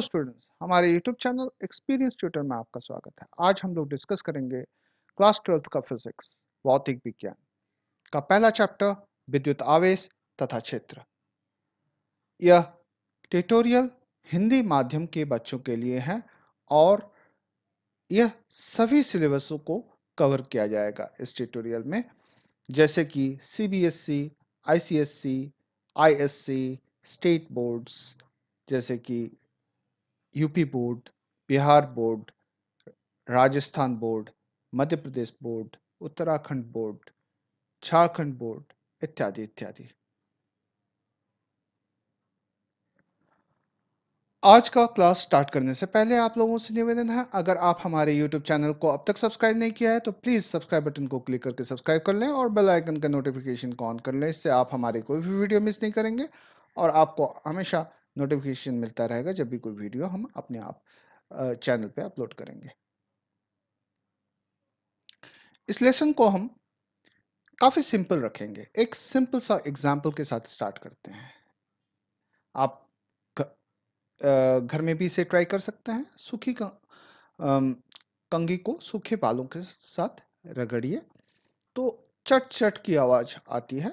Hello students हमारे YouTube channel Experience Tutor में आपका स्वागत है आज हम लोग डिस्कस करेंगे क्लास ट्वेल्थ का फिजिक्स भौतिक विज्ञान का पहला चैप्टर विद्युत आवेश तथा क्षेत्र यह ट्यूटोरियल हिंदी माध्यम के बच्चों के लिए है और यह सभी सिलेबसों को कवर किया जाएगा इस ट्यूटोरियल में जैसे कि C B S C I C S C I S C state boards जैसे कि UP board Bihar board Rajasthan board Madhya Pradesh board Uttarakhand board Jharkhand board इत्यादि इत्यादि आज का क्लास स्टार्ट करने से पहले आप लोगों से निवेदन है अगर आप हमारे YouTube चैनल को अब तक सब्सक्राइब नहीं किया है तो प्लीज़ सब्सक्राइब बटन को क्लिक करके सब्सक्राइब कर लें और बेल आइकन का नोटिफिकेशन को ऑन कर लें इससे आप हमारी कोई भी वीडियो मिस नहीं करेंगे और आपको हमेशा नोटिफिकेशन मिलता रहेगा जब भी कोई वीडियो हम अपने आप चैनल पे अपलोड करेंगे इस लेसन को हम काफ़ी सिंपल रखेंगे एक सिंपल सा एग्जाम्पल के साथ स्टार्ट करते हैं आप घर में भी इसे ट्राई कर सकते हैं सूखी कंगी को सूखे बालों के साथ रगड़िए तो चट चट की आवाज़ आती है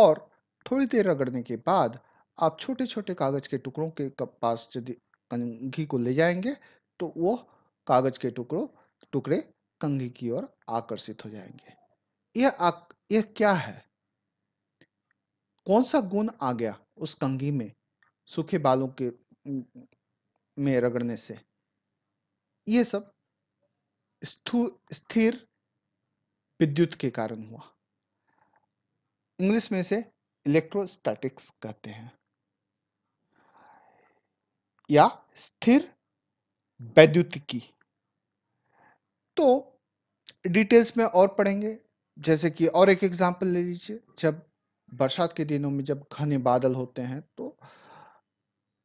और थोड़ी देर रगड़ने के बाद आप छोटे छोटे कागज़ के टुकड़ों के पास यदि कंघी को ले जाएंगे तो वो कागज़ के टुकड़ों टुकड़े कंघी की ओर आकर्षित हो जाएंगे यह यह क्या है कौन सा गुण आ गया उस कंघी में सूखे बालों के में रगड़ने से यह सब स्थिर विद्युत के कारण हुआ इंग्लिश में से इलेक्ट्रोस्टैटिक्स कहते हैं या स्थिर वैद्युतिकी तो डिटेल्स में और पढ़ेंगे जैसे कि और एक एग्जांपल ले लीजिए जब बरसात के दिनों में जब घने बादल होते हैं तो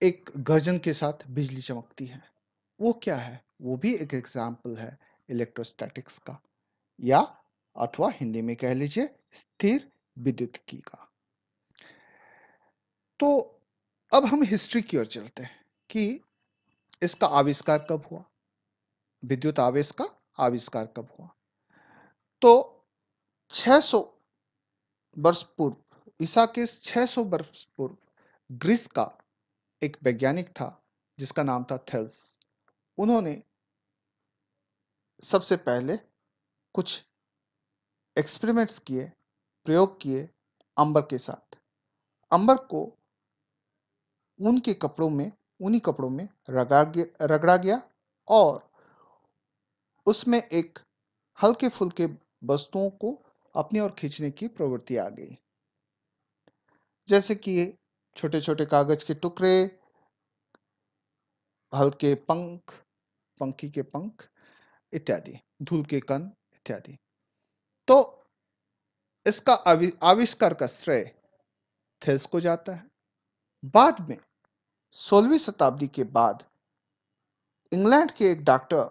एक गर्जन के साथ बिजली चमकती है वो क्या है वो भी एक एग्जाम्पल है इलेक्ट्रोस्टैटिक्स का या अथवा हिंदी में कह लीजिए स्थिर विद्युत की का तो अब हम हिस्ट्री की ओर चलते हैं कि इसका आविष्कार कब हुआ विद्युत आवेश का आविष्कार कब हुआ तो 600 वर्ष पूर्व ईसा के 600 वर्ष पूर्व ग्रीस का एक वैज्ञानिक था जिसका नाम था थेल्स उन्होंने सबसे पहले कुछ एक्सपेरिमेंट्स किए प्रयोग किए अंबर के साथ अंबर को उनके कपड़ों में उन्हीं कपड़ों में रगड़ा गया रगड़ा गया और उसमें एक हल्के फुल्के वस्तुओं को अपनी ओर खींचने की प्रवृत्ति आ गई जैसे कि छोटे छोटे कागज के टुकड़े हल्के पंख पंखी के पंख इत्यादि धूल के कण इत्यादि तो इसका आविष्कार का श्रेय थेल्स को जाता है बाद में सोलहवीं शताब्दी के बाद इंग्लैंड के एक डॉक्टर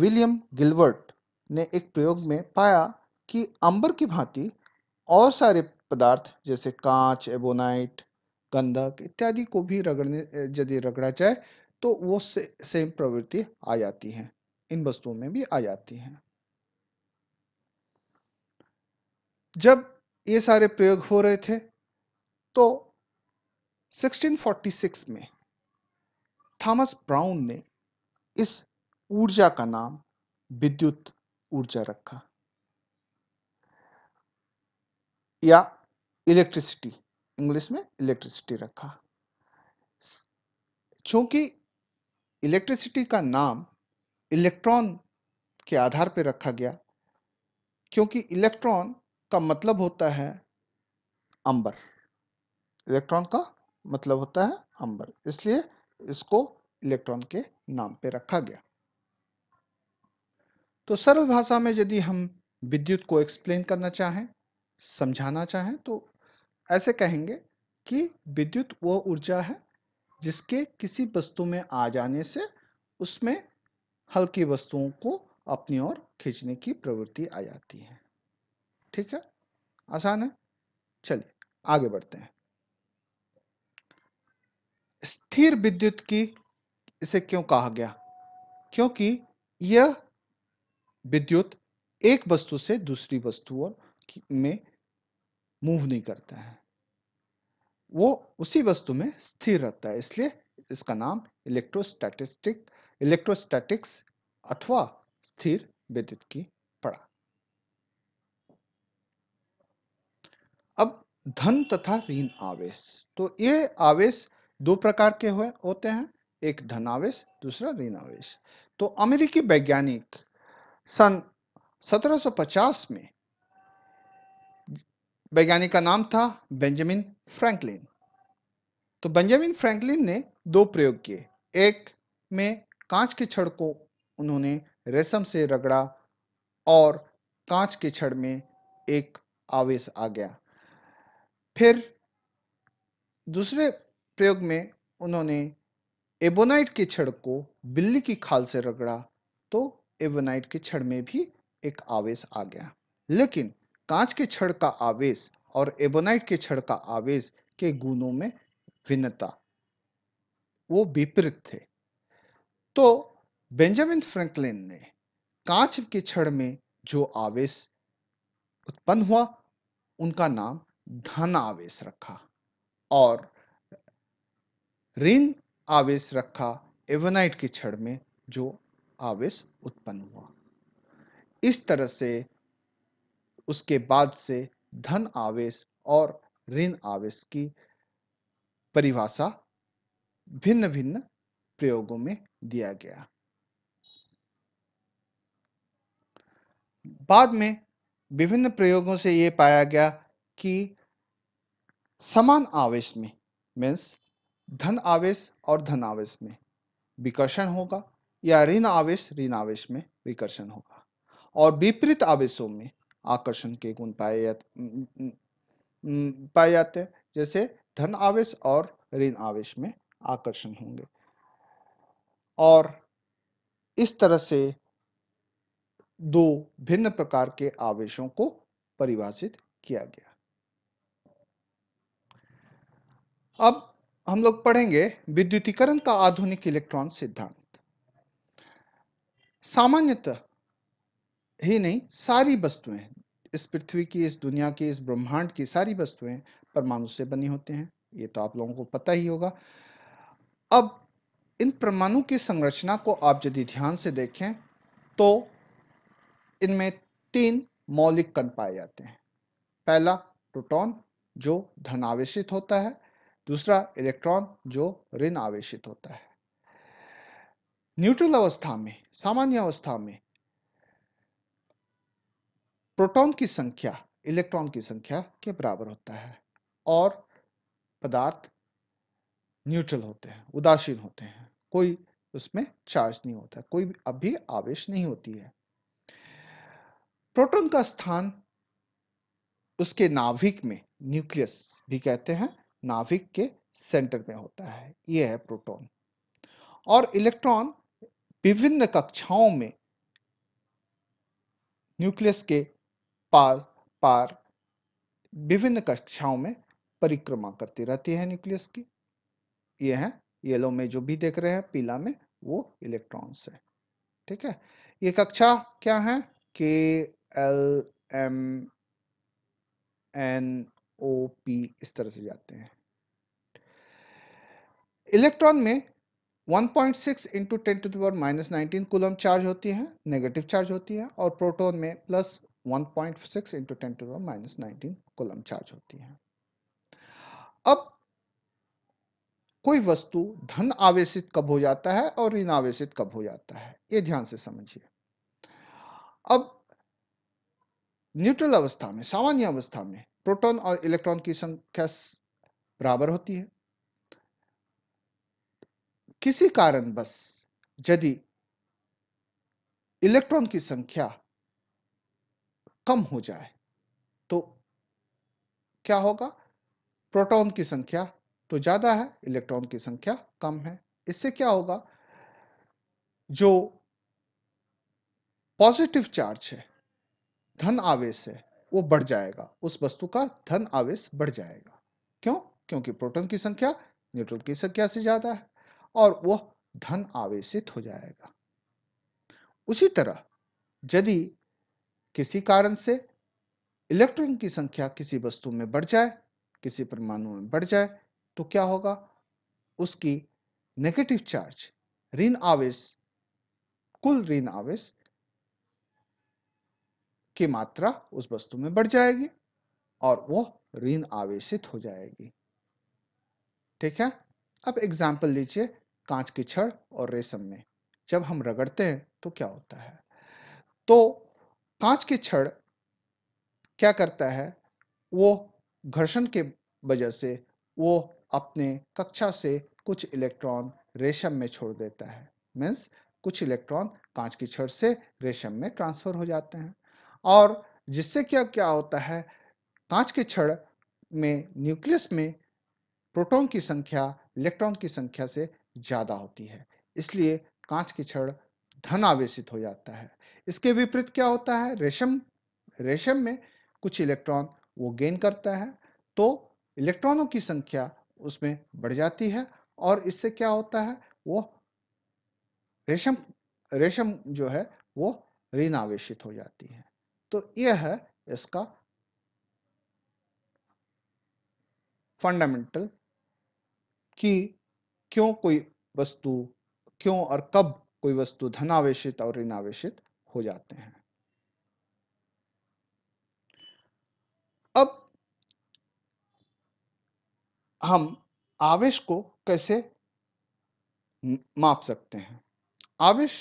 विलियम गिलबर्ट ने एक प्रयोग में पाया कि अंबर की भांति और सारे पदार्थ जैसे कांच एबोनाइट गंधक इत्यादि को भी रगड़ने यदि रगड़ा जाए तो वो से, सेम प्रवृत्ति आ जाती है इन वस्तुओं में भी आ जाती है जब ये सारे प्रयोग हो रहे थे तो 1646 में थॉमस ब्राउन ने इस ऊर्जा का नाम विद्युत ऊर्जा रखा या इलेक्ट्रिसिटी इंग्लिश में इलेक्ट्रिसिटी रखा चूंकि इलेक्ट्रिसिटी का नाम इलेक्ट्रॉन के आधार पर रखा गया क्योंकि इलेक्ट्रॉन का मतलब होता है अंबर इलेक्ट्रॉन का मतलब होता है अंबर इसलिए इसको इलेक्ट्रॉन के नाम पे रखा गया तो सरल भाषा में यदि हम विद्युत को एक्सप्लेन करना चाहें समझाना चाहें तो ऐसे कहेंगे कि विद्युत वह ऊर्जा है जिसके किसी वस्तु में आ जाने से उसमें हल्की वस्तुओं को अपनी ओर खींचने की प्रवृत्ति आ जाती है ठीक है आसान है चलिए आगे बढ़ते हैं स्थिर विद्युत की इसे क्यों कहा गया क्योंकि यह विद्युत एक वस्तु से दूसरी वस्तु में मूव नहीं करता है वो उसी वस्तु में स्थिर रहता है इसलिए इसका नाम इलेक्ट्रोस्टैटिस्टिक इलेक्ट्रोस्टैटिक्स अथवा स्थिर विद्युत की पड़ा अब धन तथा ऋण आवेश तो ये आवेश दो प्रकार के हुए होते हैं एक धनावेश दूसरा ऋणावेश तो अमेरिकी वैज्ञानिक सन 1750 में वैज्ञानिक का नाम था बेंजामिन फ्रैंकलिन तो बेंजामिन फ्रैंकलिन ने दो प्रयोग किए एक में कांच के छड़ को उन्होंने रेशम से रगड़ा और कांच के छड़ में एक आवेश आ गया फिर दूसरे प्रयोग में उन्होंने एबोनाइट के छड़ को बिल्ली की खाल से रगड़ा तो एबोनाइट के छड़ में भी एक आवेश आ गया लेकिन कांच के छड़ का आवेश और एबोनाइट के छड़ का आवेश के गुणों में भिन्नता वो विपरीत थे तो बेंजामिन फ्रैंकलिन ने कांच के छड़ में जो आवेश उत्पन्न हुआ उनका नाम धन आवेश रखा और ऋण आवेश रखा एवनाइट की छड़ में जो आवेश उत्पन्न हुआ इस तरह से उसके बाद से धन आवेश और ऋण आवेश की परिभाषा भिन्न भिन्न प्रयोगों में दिया गया बाद में विभिन्न प्रयोगों से यह पाया गया कि समान आवेश में मीन्स धन आवेश और धन आवेश में विकर्षण होगा या ऋण आवेश ऋण आवेश में विकर्षण होगा और विपरीत आवेशों में आकर्षण के गुण पाए जाते पाए जाते हैं जैसे धन आवेश और ऋण आवेश में आकर्षण होंगे और इस तरह से दो भिन्न प्रकार के आवेशों को परिभाषित किया गया अब हम लोग पढ़ेंगे विद्युतीकरण का आधुनिक इलेक्ट्रॉन सिद्धांत सामान्यतः ही नहीं सारी वस्तुएं इस पृथ्वी की इस दुनिया की इस ब्रह्मांड की सारी वस्तुएं परमाणु से बनी होते हैं ये तो आप लोगों को पता ही होगा अब इन परमाणु की संरचना को आप यदि ध्यान से देखें तो इनमें तीन मौलिक कण पाए जाते हैं पहला प्रोटॉन जो धनावेशित होता है दूसरा इलेक्ट्रॉन जो ऋण आवेशित होता है न्यूट्रल अवस्था में सामान्य अवस्था में प्रोटॉन की संख्या इलेक्ट्रॉन की संख्या के बराबर होता है और पदार्थ न्यूट्रल होते हैं उदासीन होते हैं कोई उसमें चार्ज नहीं होता कोई अभी आवेश नहीं होती है प्रोटॉन का स्थान उसके नाभिक में न्यूक्लियस भी कहते हैं नाभिक के सेंटर में होता है यह है प्रोटॉन और इलेक्ट्रॉन विभिन्न कक्षाओं में न्यूक्लियस के पास पार विभिन्न कक्षाओं में परिक्रमा करती रहती है न्यूक्लियस की यह है येलो में जो भी देख रहे हैं पीला में वो इलेक्ट्रॉन्स है ठीक है ये कक्षा क्या है K L M N O P इस तरह से जाते हैं इलेक्ट्रॉन में 1.6 point six into ten to the power minus nineteen coulomb charge होती है नेगेटिव चार्ज होती है और प्रोटोन में plus 1.6 point six into ten to the power minus nineteen coulomb charge होती है अब कोई वस्तु धन आवेशित कब हो जाता है और ऋण आवेशित कब हो जाता है ये ध्यान से समझिए अब न्यूट्रल अवस्था में सामान्य अवस्था में प्रोटॉन और इलेक्ट्रॉन की संख्या बराबर होती है किसी कारण बस यदि इलेक्ट्रॉन की संख्या कम हो जाए तो क्या होगा प्रोटॉन की संख्या तो ज्यादा है इलेक्ट्रॉन की संख्या कम है इससे क्या होगा जो पॉजिटिव चार्ज है धन आवेश है वो बढ़ जाएगा उस वस्तु का धन आवेश बढ़ जाएगा क्यों क्योंकि प्रोटॉन की संख्या न्यूट्रॉन की संख्या से ज्यादा है और वह धन आवेशित हो जाएगा उसी तरह यदि किसी कारण से इलेक्ट्रॉन की संख्या किसी वस्तु में बढ़ जाए किसी परमाणु में बढ़ जाए तो क्या होगा उसकी नेगेटिव चार्ज ऋण आवेश कुल ऋण आवेश की मात्रा उस वस्तु में बढ़ जाएगी और वो ऋण आवेशित हो जाएगी ठीक है अब एग्जाम्पल लीजिए कांच की छड़ और रेशम में जब हम रगड़ते हैं तो क्या होता है तो कांच की छड़ क्या करता है वो घर्षण के वजह से वो अपने कक्षा से कुछ इलेक्ट्रॉन रेशम में छोड़ देता है मीन्स कुछ इलेक्ट्रॉन कांच की छड़ से रेशम में ट्रांसफर हो जाते हैं और जिससे क्या क्या होता है कांच के छड़ में न्यूक्लियस में प्रोटॉन की संख्या इलेक्ट्रॉन की संख्या से ज़्यादा होती है इसलिए कांच की छड़ धन आवेशित हो जाता है इसके विपरीत क्या होता है रेशम रेशम में कुछ इलेक्ट्रॉन वो गेन करता है तो इलेक्ट्रॉनों की संख्या उसमें बढ़ जाती है और इससे क्या होता है वो रेशम रेशम जो है वो ऋण आवेशित हो जाती है तो यह है इसका फंडामेंटल कि क्यों कोई वस्तु क्यों और कब कोई वस्तु धनावेशित और ऋणावेशित हो जाते हैं अब हम आवेश को कैसे माप सकते हैं आवेश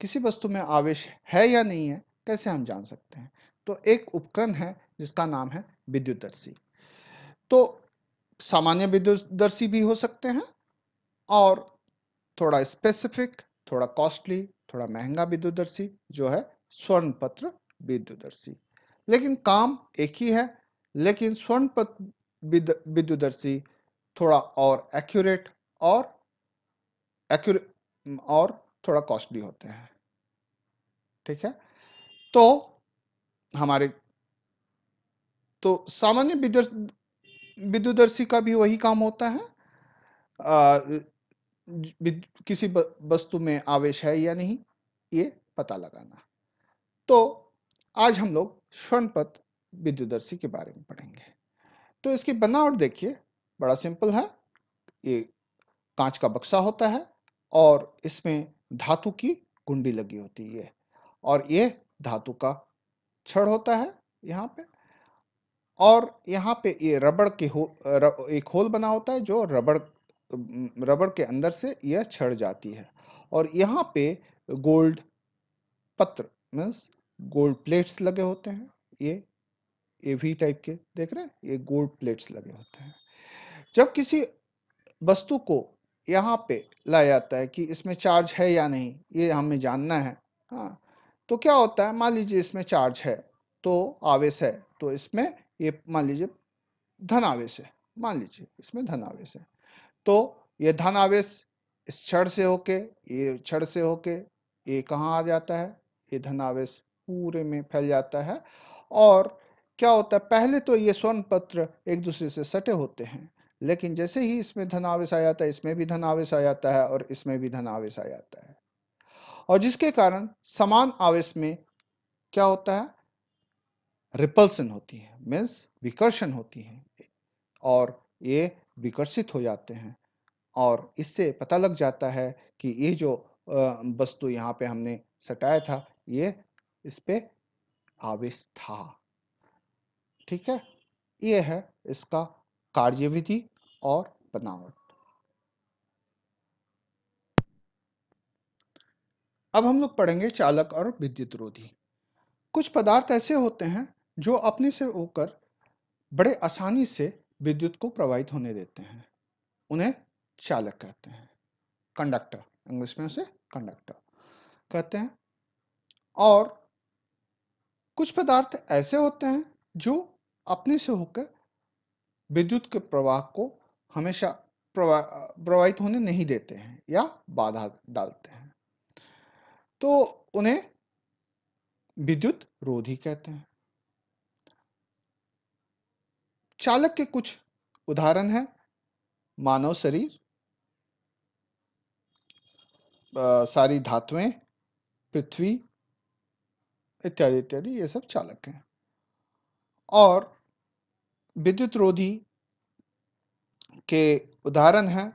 किसी वस्तु में आवेश है या नहीं है कैसे हम जान सकते हैं तो एक उपकरण है जिसका नाम है विद्युतदर्शी तो सामान्य विद्युतदर्शी भी हो सकते हैं और थोड़ा स्पेसिफिक थोड़ा कॉस्टली थोड़ा महंगा विद्युतदर्शी जो है स्वर्ण पत्र विद्युदर्शी लेकिन काम एक ही है लेकिन स्वर्ण पत्र विद्युदर्शी थोड़ा और एक्यूरेट और एक्यूरेट और थोड़ा कॉस्टली होते हैं ठीक है तो हमारे तो सामान्य विद्युदर्शी का भी वही काम होता है आ, किसी वस्तु में आवेश है या नहीं ये पता लगाना तो आज हम लोग स्वर्ण पथ विद्युदर्शी के बारे में पढ़ेंगे तो इसकी बनावट देखिए बड़ा सिंपल है ये कांच का बक्सा होता है और इसमें धातु की कुंडी लगी होती है और ये धातु का छड़ होता है यहाँ पे और यहाँ पे ये रबड़ के हो र, एक होल बना होता है जो रबड़ रबड़ के अंदर से यह छड़ जाती है और यहाँ पे गोल्ड पत्र मीन्स गोल्ड प्लेट्स लगे होते हैं ये ये भी टाइप के देख रहे हैं ये गोल्ड प्लेट्स लगे होते हैं जब किसी वस्तु को यहाँ पे लाया जाता है कि इसमें चार्ज है या नहीं ये हमें जानना है हाँ तो क्या होता है मान लीजिए इसमें चार्ज है तो आवेश है तो इसमें ये मान लीजिए धन आवेश है मान लीजिए इसमें धन आवेश है तो ये धन आवेश इस क्षण से होके ये क्षण से होके ये कहाँ आ जाता है ये धन आवेश पूरे में फैल जाता है और क्या होता है पहले तो ये स्वर्ण पत्र एक दूसरे से सटे होते हैं लेकिन जैसे ही इसमें धन आवेश आ जाता है इसमें भी धन आवेश आ जाता है और इसमें भी धन आवेश आ जाता है और जिसके कारण समान आवेश में क्या होता है रिपल्सन होती है मीन्स विकर्षण होती है और ये विकर्षित हो जाते हैं और इससे पता लग जाता है कि ये जो वस्तु तो यहाँ पे हमने सटाया था ये इस पे आवेश था ठीक है ये है इसका कार्यविधि और बनावट अब हम लोग पढ़ेंगे चालक और विद्युत रोधी कुछ पदार्थ ऐसे होते हैं जो अपने से होकर बड़े आसानी से विद्युत को प्रवाहित होने देते हैं उन्हें चालक कहते हैं कंडक्टर इंग्लिश में उसे कंडक्टर कहते हैं और कुछ पदार्थ ऐसे होते हैं जो अपने से होकर विद्युत के प्रवाह को हमेशा प्रवाहित होने नहीं देते हैं या बाधा डालते हैं तो उन्हें विद्युत रोधी कहते हैं चालक के कुछ उदाहरण हैं मानव शरीर सारी धातुएं पृथ्वी इत्यादि इत्यादि ये सब चालक हैं और विद्युत रोधी के उदाहरण हैं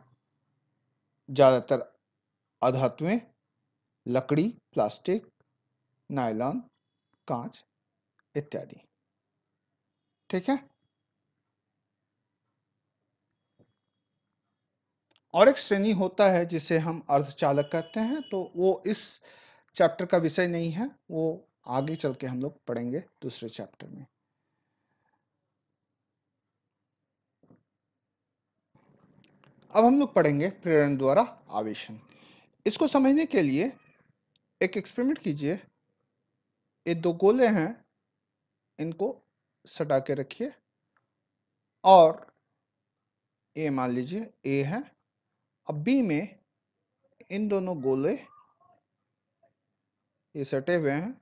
ज़्यादातर अधातुएं लकड़ी प्लास्टिक नायलॉन कांच इत्यादि ठीक है और एक श्रेणी होता है जिसे हम अर्धचालक कहते हैं तो वो इस चैप्टर का विषय नहीं है वो आगे चल के हम लोग पढ़ेंगे दूसरे चैप्टर में अब हम लोग पढ़ेंगे प्रेरण द्वारा आवेशन इसको समझने के लिए एक एक्सपेरिमेंट कीजिए ये दो गोले हैं इनको सटा के रखिए और ए मान लीजिए ए है अब बी में इन दोनों गोले ये सटे हुए हैं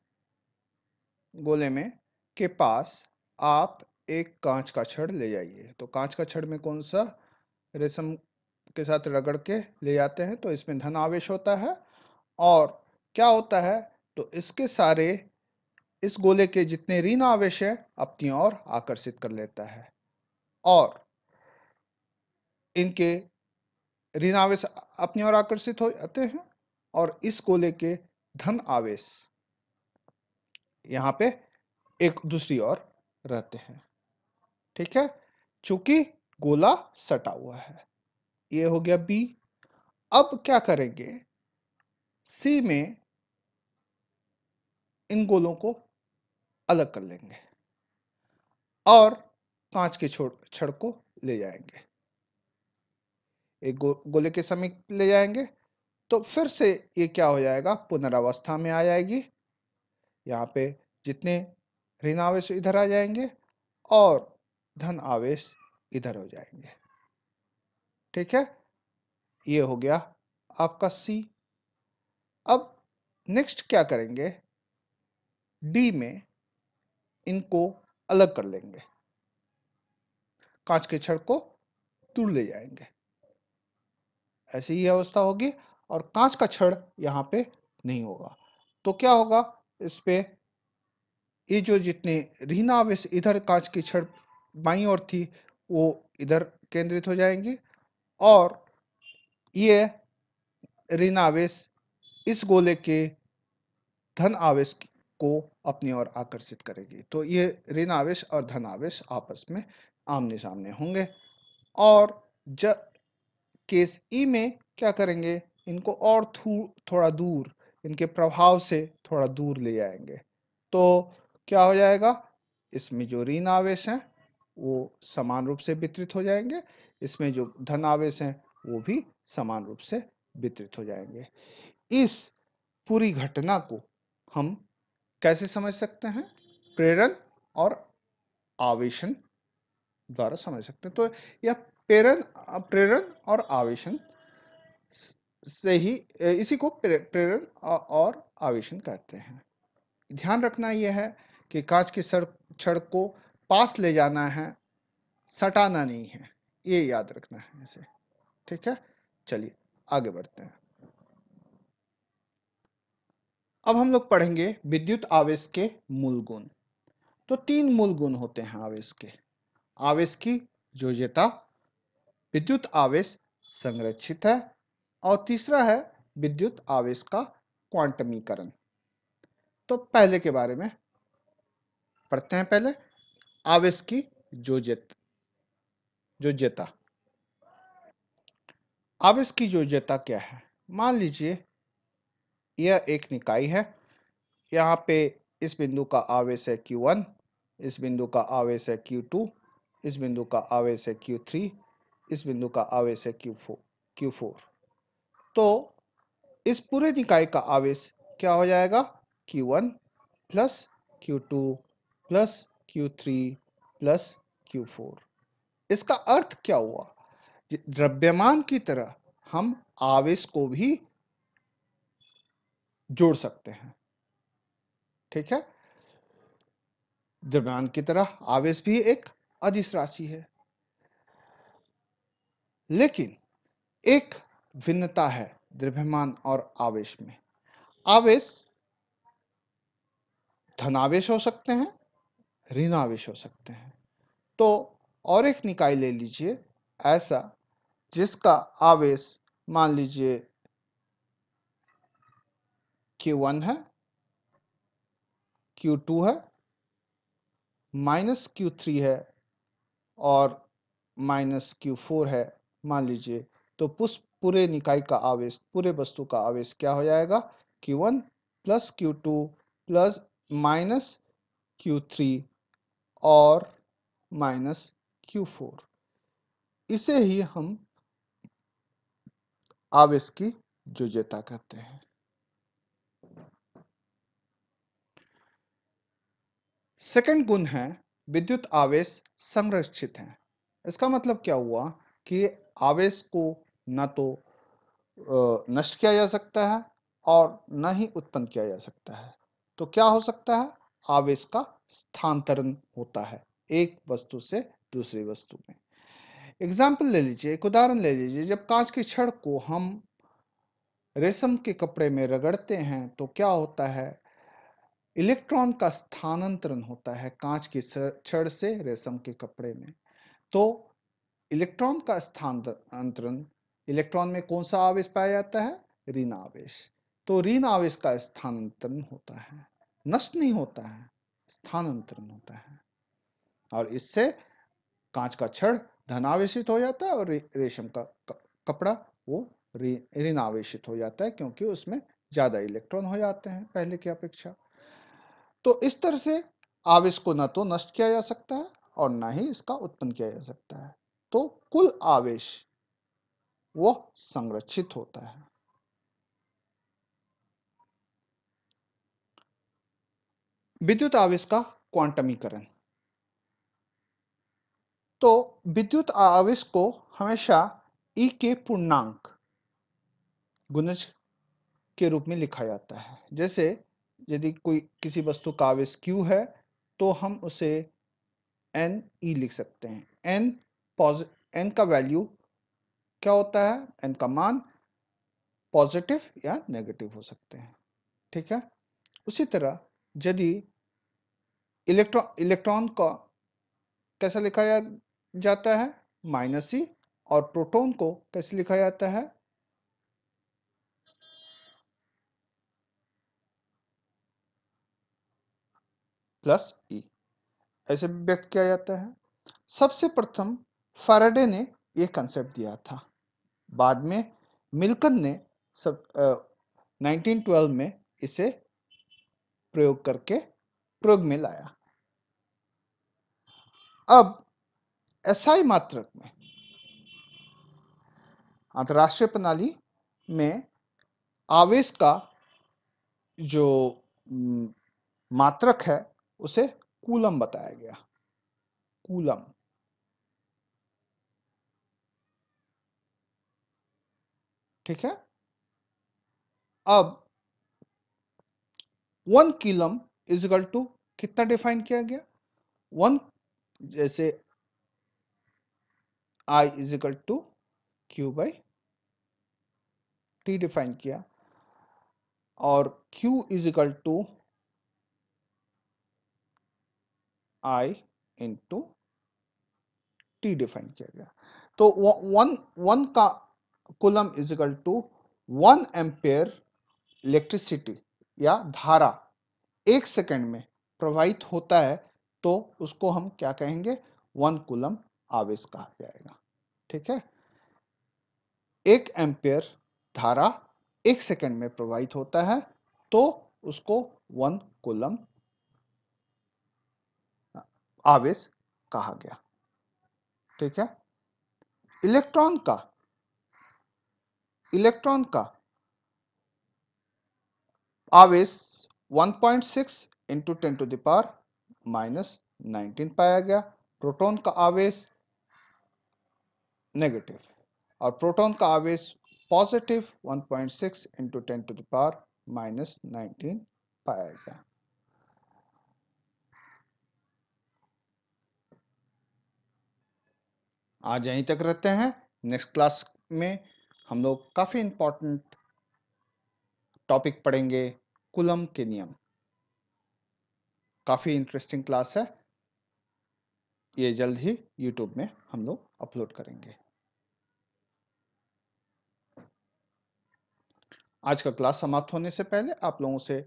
गोले में के पास आप एक कांच का छड़ ले जाइए तो कांच का छड़ में कौन सा रेशम के साथ रगड़ के ले जाते हैं तो इसमें धन आवेश होता है और क्या होता है तो इसके सारे इस गोले के जितने ऋण आवेश है अपनी ओर आकर्षित कर लेता है और इनके ऋण आवेश अपनी ओर आकर्षित हो जाते हैं और इस गोले के धन आवेश यहाँ पे एक दूसरी ओर रहते हैं ठीक है चूंकि गोला सटा हुआ है ये हो गया बी अब क्या करेंगे सी में इन गोलों को अलग कर लेंगे और कांच के छोड़ छड़ को ले जाएंगे एक गो, गोले के समीप ले जाएंगे तो फिर से ये क्या हो जाएगा पुनरावस्था में आ जाएगी यहाँ पे जितने ऋण आवेश इधर आ जाएंगे और धन आवेश इधर हो जाएंगे ठीक है ये हो गया आपका सी अब नेक्स्ट क्या करेंगे डी में इनको अलग कर लेंगे कांच के छड़ को दूर ले जाएंगे ऐसी ही अवस्था होगी और कांच का छड़ यहाँ पे नहीं होगा तो क्या होगा इस पे ये जो जितने आवेश इधर कांच की छड़ बाई और थी वो इधर केंद्रित हो जाएंगी और ये आवेश इस गोले के धन आवेश को अपनी ओर आकर्षित करेगी तो ये ऋण आवेश और धन आवेश आपस में आमने सामने होंगे और जब केस ई में क्या करेंगे इनको और थोड़ा दूर इनके प्रभाव से थोड़ा दूर ले जाएंगे तो क्या हो जाएगा इसमें जो ऋण आवेश हैं वो समान रूप से वितरित हो जाएंगे इसमें जो धन आवेश हैं वो भी समान रूप से वितरित हो जाएंगे इस पूरी घटना को हम कैसे समझ सकते हैं प्रेरण और आवेशन द्वारा समझ सकते हैं तो यह प्रेरण प्रेरण और आवेशन से ही इसी को प्रेरण और आवेशन कहते हैं ध्यान रखना यह है कि कांच की सड़क छड़ को पास ले जाना है सटाना नहीं है ये याद रखना है इसे ठीक है चलिए आगे बढ़ते हैं अब हम लोग पढ़ेंगे विद्युत आवेश के मूल गुण तो तीन मूल गुण होते हैं आवेश के आवेश की जोजता विद्युत आवेश संरक्षित है और तीसरा है विद्युत आवेश का क्वांटमीकरण तो पहले के बारे में पढ़ते हैं पहले आवेश की जोज्यत आवेश की योजता क्या है मान लीजिए यह एक निकाय है यहाँ पे इस बिंदु का आवेश है Q1, इस बिंदु का आवेश है Q2, इस बिंदु का आवेश है Q3, इस बिंदु का आवेश है Q4, Q4। तो इस पूरे निकाय का आवेश क्या हो जाएगा Q1 plus two plus three plus four इसका अर्थ क्या हुआ द्रव्यमान की तरह हम आवेश को भी जोड़ सकते हैं ठीक है द्रव्यमान की तरह आवेश भी एक अदिश राशि है लेकिन एक भिन्नता है द्रव्यमान और आवेश में आवेश धनावेश हो सकते हैं ऋणावेश हो सकते हैं तो और एक निकाय ले लीजिए ऐसा जिसका आवेश मान लीजिए Q1 है Q2 है माइनस Q3 है और माइनस Q4 है मान लीजिए तो पुस पूरे निकाय का आवेश पूरे वस्तु का आवेश क्या हो जाएगा Q1 plus two plus minus Q3 और माइनस Q4 इसे ही हम आवेश की जुजेता कहते हैं सेकंड गुण है विद्युत आवेश संरक्षित है इसका मतलब क्या हुआ कि आवेश को न तो नष्ट किया जा सकता है और न ही उत्पन्न किया जा सकता है तो क्या हो सकता है आवेश का स्थानांतरण होता है एक वस्तु से दूसरी वस्तु में एग्जाम्पल ले लीजिए एक उदाहरण ले लीजिए जब कांच की छड़ को हम रेशम के कपड़े में रगड़ते हैं तो क्या होता है इलेक्ट्रॉन का स्थानांतरण होता है कांच की छड़ से रेशम के कपड़े में तो इलेक्ट्रॉन का स्थानांतरण इलेक्ट्रॉन में कौन सा आवेश पाया जाता है ऋण आवेश तो ऋण आवेश का स्थानांतरण होता है नष्ट नहीं होता है स्थानांतरण होता है और इससे कांच का छड़ धनावेशित हो जाता है और रेशम का कपड़ा वो ऋण आवेशित हो जाता है क्योंकि उसमें ज्यादा इलेक्ट्रॉन हो जाते हैं पहले की अपेक्षा तो इस तरह से आवेश को ना तो नष्ट किया जा सकता है और ना ही इसका उत्पन्न किया जा सकता है तो कुल आवेश वो संरक्षित होता है विद्युत आवेश का क्वांटमीकरण तो विद्युत आवेश को हमेशा ई e के पूर्णांक गुणज के रूप में लिखा जाता है जैसे यदि कोई किसी वस्तु का आवेश क्यू है तो हम उसे एन ई e लिख सकते हैं एन पॉज एन का वैल्यू क्या होता है एन का मान पॉजिटिव या नेगेटिव हो सकते हैं ठीक है उसी तरह यदि इलेक्ट्रॉन इलेक्ट्रॉन का कैसा लिखा जाता है माइनस ई e और प्रोटॉन को कैसे लिखा जाता है प्लस ई ऐसे व्यक्त किया जाता है सबसे प्रथम फराडे ने यह कंसेप्ट दिया था बाद में मिल्कन ने सब आ, 1912 में इसे प्रयोग करके प्रयोग में लाया अब एसआई मात्रक में अंतर्राष्ट्रीय प्रणाली में आवेश का जो मात्रक है उसे कूलम बताया गया कूलम ठीक है अब वन किलम इजकल टू कितना डिफाइन किया गया वन जैसे I equal to Q by T define किया और Q equal to i into t define किया गया तो वन वन का coulomb is equal to one ampere electricity या धारा एक सेकेंड में प्रवाहित होता है तो उसको हम क्या कहेंगे वन कुलम आवेश कहा जाएगा ठीक है एक एम्पेयर धारा एक सेकेंड में प्रवाहित होता है तो उसको वन कुलम आवेश कहा गया ठीक है इलेक्ट्रॉन का इलेक्ट्रॉन का आवेश 1.6 point six into ten to the power minus nineteen पाया गया प्रोटॉन का आवेश नेगेटिव और प्रोटॉन का आवेश positive 1.6 point six into ten to the power minus nineteen पाया गया आज यहीं तक रहते हैं नेक्स्ट क्लास में हम लोग काफ़ी इम्पोर्टेंट टॉपिक पढ़ेंगे कुलम के नियम काफ़ी इंटरेस्टिंग क्लास है ये जल्द ही यूट्यूब में हम लोग अपलोड करेंगे आज का क्लास समाप्त होने से पहले आप लोगों से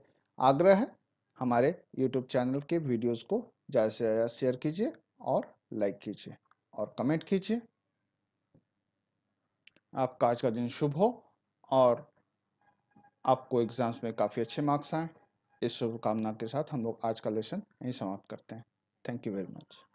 आग्रह है हमारे यूट्यूब चैनल के वीडियोस को ज़्यादा से ज़्यादा शेयर कीजिए और लाइक कीजिए और कमेंट कीजिए आपका आज का दिन शुभ हो और आपको एग्ज़ाम्स में काफ़ी अच्छे मार्क्स आएँ इस शुभकामना के साथ हम लोग आज का लेसन यहीं समाप्त करते हैं थैंक यू वेरी मच